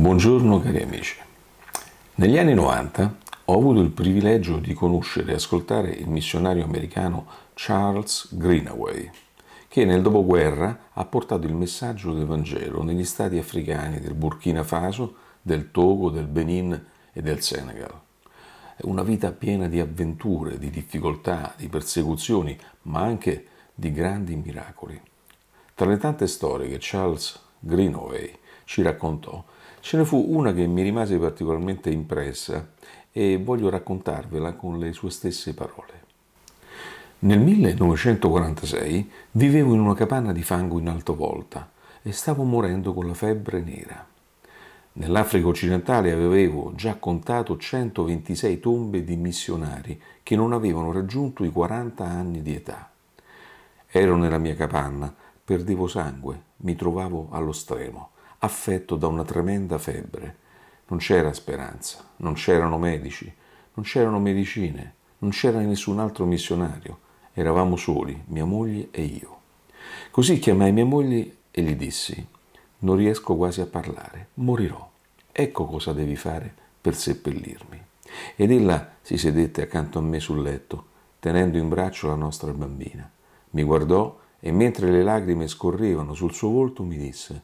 Buongiorno cari amici. Negli anni 90 ho avuto il privilegio di conoscere e ascoltare il missionario americano Charles Greenaway, che nel dopoguerra ha portato il messaggio del Vangelo negli stati africani del Burkina Faso, del Togo, del Benin e del Senegal. una vita piena di avventure, di difficoltà, di persecuzioni, ma anche di grandi miracoli. Tra le tante storie che Charles Greenaway ci raccontò Ce ne fu una che mi rimase particolarmente impressa e voglio raccontarvela con le sue stesse parole. Nel 1946 vivevo in una capanna di fango in altovolta e stavo morendo con la febbre nera. Nell'Africa occidentale avevo già contato 126 tombe di missionari che non avevano raggiunto i 40 anni di età. Ero nella mia capanna, perdevo sangue, mi trovavo allo stremo affetto da una tremenda febbre. Non c'era speranza, non c'erano medici, non c'erano medicine, non c'era nessun altro missionario. Eravamo soli, mia moglie e io. Così chiamai mia moglie e gli dissi, non riesco quasi a parlare, morirò. Ecco cosa devi fare per seppellirmi. Ed ella si sedette accanto a me sul letto, tenendo in braccio la nostra bambina. Mi guardò e mentre le lacrime scorrevano sul suo volto mi disse,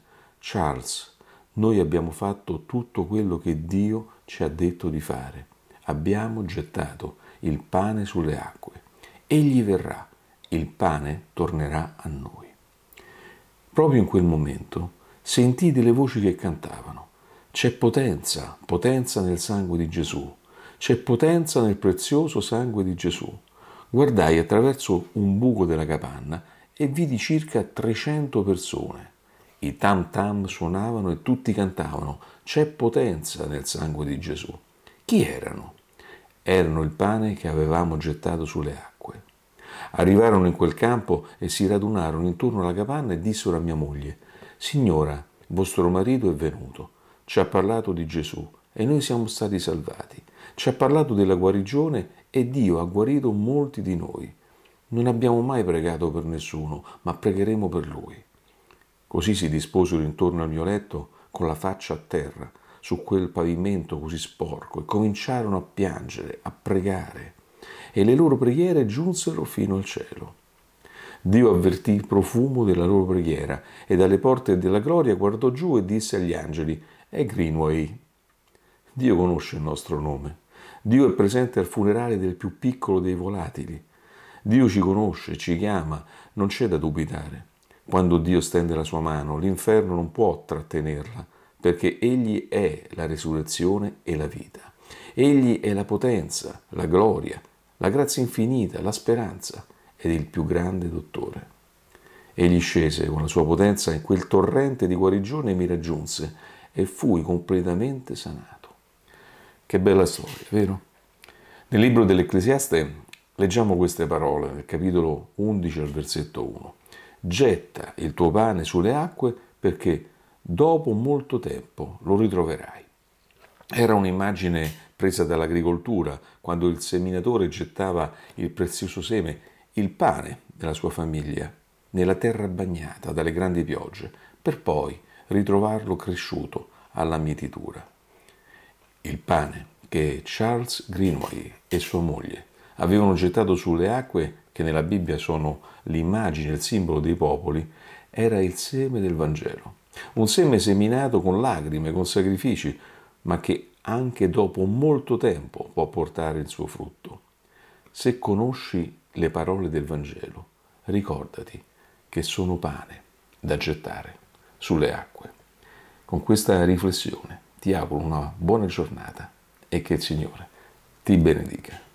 Charles, noi abbiamo fatto tutto quello che Dio ci ha detto di fare. Abbiamo gettato il pane sulle acque. Egli verrà, il pane tornerà a noi. Proprio in quel momento sentì delle voci che cantavano. C'è potenza, potenza nel sangue di Gesù. C'è potenza nel prezioso sangue di Gesù. Guardai attraverso un buco della capanna e vidi circa 300 persone i tam tam suonavano e tutti cantavano, c'è potenza nel sangue di Gesù. Chi erano? Erano il pane che avevamo gettato sulle acque. Arrivarono in quel campo e si radunarono intorno alla capanna e dissero a mia moglie, Signora, vostro marito è venuto, ci ha parlato di Gesù e noi siamo stati salvati. Ci ha parlato della guarigione e Dio ha guarito molti di noi. Non abbiamo mai pregato per nessuno, ma pregheremo per Lui. Così si disposero intorno al mio letto con la faccia a terra, su quel pavimento così sporco, e cominciarono a piangere, a pregare, e le loro preghiere giunsero fino al cielo. Dio avvertì il profumo della loro preghiera e dalle porte della gloria guardò giù e disse agli angeli, è Greenway. Dio conosce il nostro nome. Dio è presente al funerale del più piccolo dei volatili. Dio ci conosce, ci chiama, non c'è da dubitare. Quando Dio stende la sua mano, l'inferno non può trattenerla, perché Egli è la resurrezione e la vita. Egli è la potenza, la gloria, la grazia infinita, la speranza ed il più grande dottore. Egli scese con la sua potenza in quel torrente di guarigione e mi raggiunse e fui completamente sanato. Che bella storia, vero? Nel libro dell'Ecclesiaste leggiamo queste parole, nel capitolo 11 al versetto 1. Getta il tuo pane sulle acque perché dopo molto tempo lo ritroverai. Era un'immagine presa dall'agricoltura, quando il seminatore gettava il prezioso seme, il pane della sua famiglia, nella terra bagnata dalle grandi piogge, per poi ritrovarlo cresciuto alla mietitura. Il pane che Charles Greenway e sua moglie avevano gettato sulle acque che nella Bibbia sono l'immagine, il simbolo dei popoli, era il seme del Vangelo. Un seme seminato con lacrime, con sacrifici, ma che anche dopo molto tempo può portare il suo frutto. Se conosci le parole del Vangelo, ricordati che sono pane da gettare sulle acque. Con questa riflessione ti auguro una buona giornata e che il Signore ti benedica.